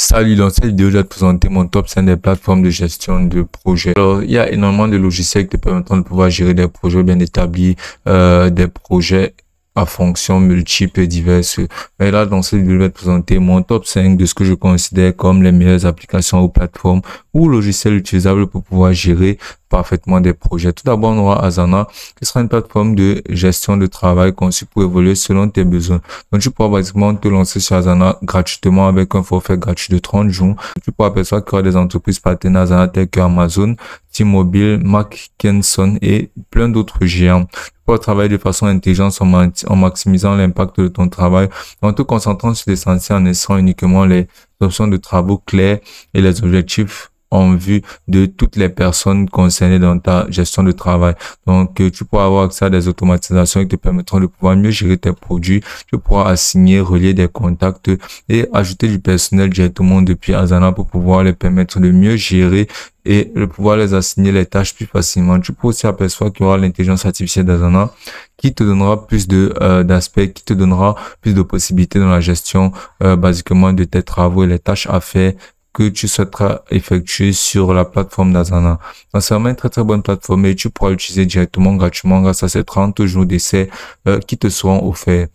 Salut, dans cette vidéo, je vais te présenter mon top 5 des plateformes de gestion de projets. Alors, il y a énormément de logiciels qui te permettent de pouvoir gérer des projets bien établis, euh, des projets à fonctions multiples et diverses. Et là, dans cette vidéo, je vais te présenter mon top 5 de ce que je considère comme les meilleures applications ou plateformes ou logiciels utilisables pour pouvoir gérer parfaitement des projets. Tout d'abord, on aura Asana, qui sera une plateforme de gestion de travail conçue pour évoluer selon tes besoins. Donc, tu pourras basiquement te lancer sur Asana gratuitement avec un forfait gratuit de 30 jours. Tu pourras apercevoir qu'il y aura des entreprises partenaires Asana telles que Amazon, mobile Mark Kenson et plein d'autres géants. Pour travailler de façon intelligente en, maximisant l'impact de ton travail, en te concentrant sur l'essentiel en laissant uniquement les options de travaux clairs et les objectifs en vue de toutes les personnes concernées dans ta gestion de travail. Donc, euh, tu pourras avoir accès à des automatisations qui te permettront de pouvoir mieux gérer tes produits. Tu pourras assigner, relier des contacts et ajouter du personnel directement depuis Asana pour pouvoir les permettre de mieux gérer et de pouvoir les assigner les tâches plus facilement. Tu pourras aussi apercevoir qu'il y aura l'intelligence artificielle d'Asana qui te donnera plus de euh, d'aspects, qui te donnera plus de possibilités dans la gestion euh, basiquement de tes travaux et les tâches à faire que tu souhaiteras effectuer sur la plateforme d'Azana. c'est vraiment une très, très bonne plateforme et tu pourras l'utiliser directement gratuitement grâce à ces 30 jours d'essai euh, qui te seront offerts.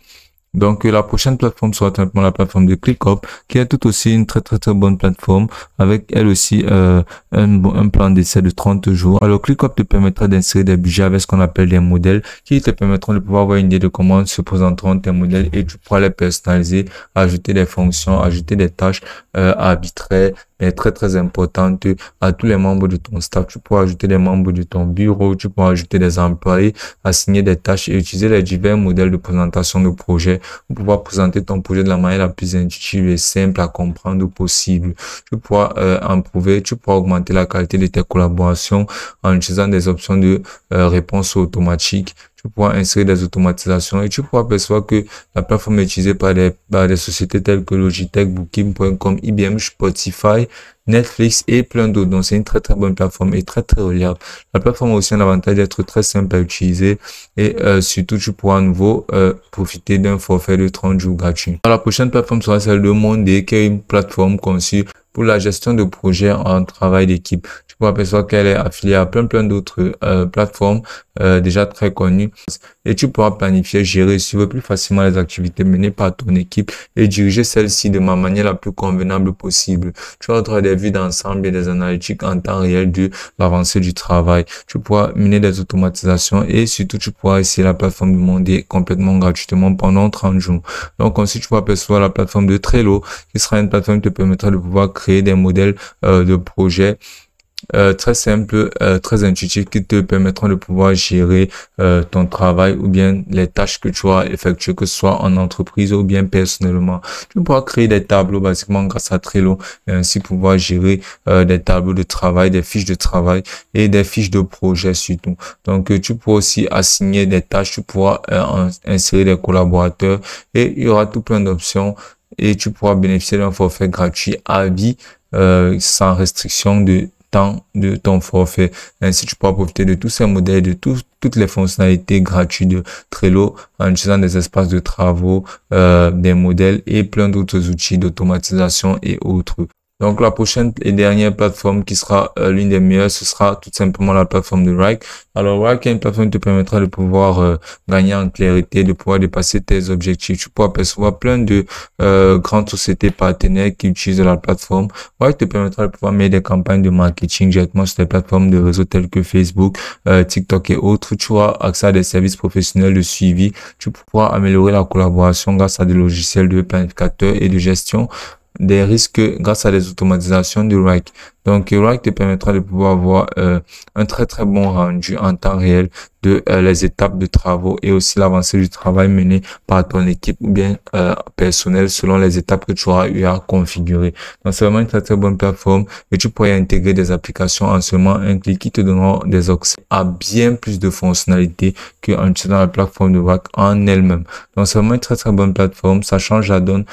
Donc la prochaine plateforme sera simplement la plateforme de ClickUp qui est tout aussi une très très très bonne plateforme avec elle aussi euh, un, plan d'essai de 30 jours. Alors ClickUp te permettra d'insérer des budgets avec ce qu'on appelle des modèles qui te permettront de pouvoir avoir une idée de comment se présenteront tes modèles et tu pourras les personnaliser, ajouter des fonctions, ajouter des tâches euh, arbitraires mais très très importantes à tous les membres de ton staff. Tu pourras ajouter des membres de ton bureau, tu pourras ajouter des employés, assigner des tâches et utiliser les divers modèles de présentation de projets pour pouvoir présenter ton projet de la manière la plus intuitive et simple à comprendre possible. Tu pourras euh, en prouver, tu pourras augmenter la qualité de tes collaborations en utilisant des options de euh, réponse automatique tu pourras insérer des automatisations et tu pourras percevoir que la plateforme est utilisée par des, par des sociétés telles que Logitech, Booking.com, IBM, Spotify, Netflix et plein d'autres. Donc c'est une très très bonne plateforme et très très reliable. La plateforme a aussi un avantage d'être très simple à utiliser et euh, surtout tu pourras à nouveau euh, profiter d'un forfait de 30 jours gratuit. la prochaine plateforme sera celle de Monday qui est une plateforme conçue pour la gestion de projets en travail d'équipe, tu pourras apercevoir qu'elle est affiliée à plein plein d'autres euh, plateformes euh, déjà très connues. Et tu pourras planifier, gérer, suivre plus facilement les activités menées par ton équipe et diriger celle ci de ma manière la plus convenable possible. Tu auras des vues d'ensemble et des analytiques en temps réel de l'avancée du travail. Tu pourras mener des automatisations et surtout tu pourras essayer la plateforme de Monday complètement gratuitement pendant 30 jours. Donc ensuite tu pourras apercevoir la plateforme de Trello qui sera une plateforme qui te permettra de pouvoir des modèles euh, de projet euh, très simple euh, très intuitifs qui te permettront de pouvoir gérer ton travail ou bien les tâches que tu as effectuées, que ce soit en entreprise ou bien personnellement. Tu pourras créer des tableaux basiquement grâce à Trello et ainsi pouvoir gérer des tableaux de travail, des fiches de travail et des fiches de projet surtout. Donc tu pourras aussi assigner des tâches, tu pourras insérer des collaborateurs et il y aura tout plein d'options et tu pourras bénéficier d'un forfait gratuit à vie euh, sans restriction de temps de ton forfait. Ainsi, tu pourras profiter de tous ces modèles, de toutes les fonctionnalités gratuites de Trello en utilisant des espaces de travaux, euh, des modèles et plein d'autres outils d'automatisation et autres. Donc la prochaine et dernière plateforme qui sera euh, l'une des meilleures, ce sera tout simplement la plateforme de Rike. Alors Rike est une plateforme qui te permettra de pouvoir euh, gagner en clarté, de pouvoir dépasser tes objectifs. Tu pourras percevoir plein de euh, grandes sociétés partenaires qui utilisent la plateforme. Rike te permettra de pouvoir mettre des campagnes de marketing directement sur des plateformes de réseaux telles que Facebook, TikTok et autres. Tu auras accès à des services professionnels de suivi. Tu pourras améliorer la collaboration grâce à des logiciels de planificateurs et de gestion des risques grâce à les automatisations du RIC donc, Rack te permettra de pouvoir avoir euh, un très très bon rendu en temps réel de euh, les étapes de travaux et aussi l'avancée du travail mené par ton équipe ou bien euh, personnel selon les étapes que tu auras eu à configurer. Donc, c'est vraiment une très très bonne plateforme et tu pourrais intégrer des applications en seulement un clic qui te donneront des accès à bien plus de fonctionnalités qu'en utilisant la plateforme de WAC en elle-même. Donc, c'est vraiment une très très bonne plateforme. Ça change la donne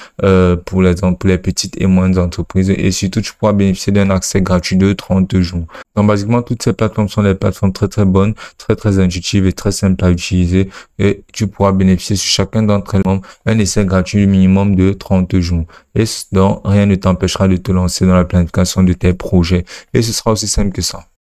pour, les, pour les petites et moyennes entreprises et surtout, tu pourras bénéficier d'un accès gratuit de 30 jours. Donc, basiquement, toutes ces plateformes sont des plateformes très, très bonnes, très, très intuitives et très simples à utiliser. Et tu pourras bénéficier sur chacun d'entre elles un essai gratuit minimum de 30 jours. Et donc, rien ne t'empêchera de te lancer dans la planification de tes projets. Et ce sera aussi simple que ça.